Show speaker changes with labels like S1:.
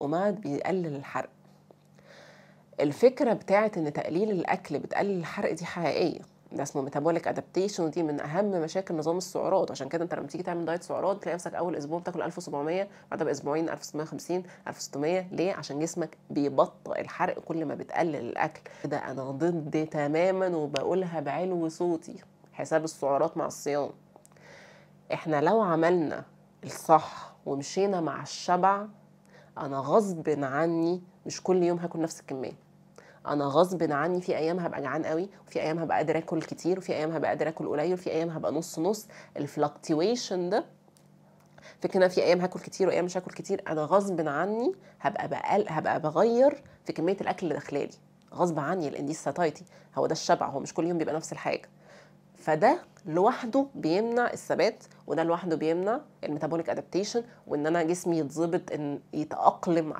S1: وما بيقلل الحرق الفكره بتاعه ان تقليل الاكل بتقلل الحرق دي حقيقيه ده اسمه ميتابوليك ادابتيشن ودي من اهم مشاكل نظام السعرات عشان كده انت لما تيجي تعمل دايت سعرات تلاقي نفسك اول اسبوع بتاكل 1700 بعدها باسبوعين 1650 1600 ليه عشان جسمك بيبطئ الحرق كل ما بتقلل الاكل ده انا ضد تماما وبقولها بعلو صوتي حساب السعرات مع الصيام احنا لو عملنا الصح ومشينا مع الشبع انا غصب عني مش كل يوم هاكل نفس الكميه انا غصب عني في ايام هبقى جعان قوي وفي ايام هبقى قادر اكل كتير وفي ايام هبقى قادر اكل قليل وفي ايام هبقى نص نص الفلكتويشن ده فكرة انا في ايام هاكل كتير وايام مش هاكل كتير انا غصب عني هبقى بقل هبقى بغير في كميه الاكل اللي داخلالي غصب عني لان دي هو ده الشبع هو مش كل يوم بيبقى نفس الحاجه فده لوحده بيمنع الثبات وده لوحده بيمنع الميتابوليك ادابتيشن وان انا جسمي يتظبط ان يتاقلم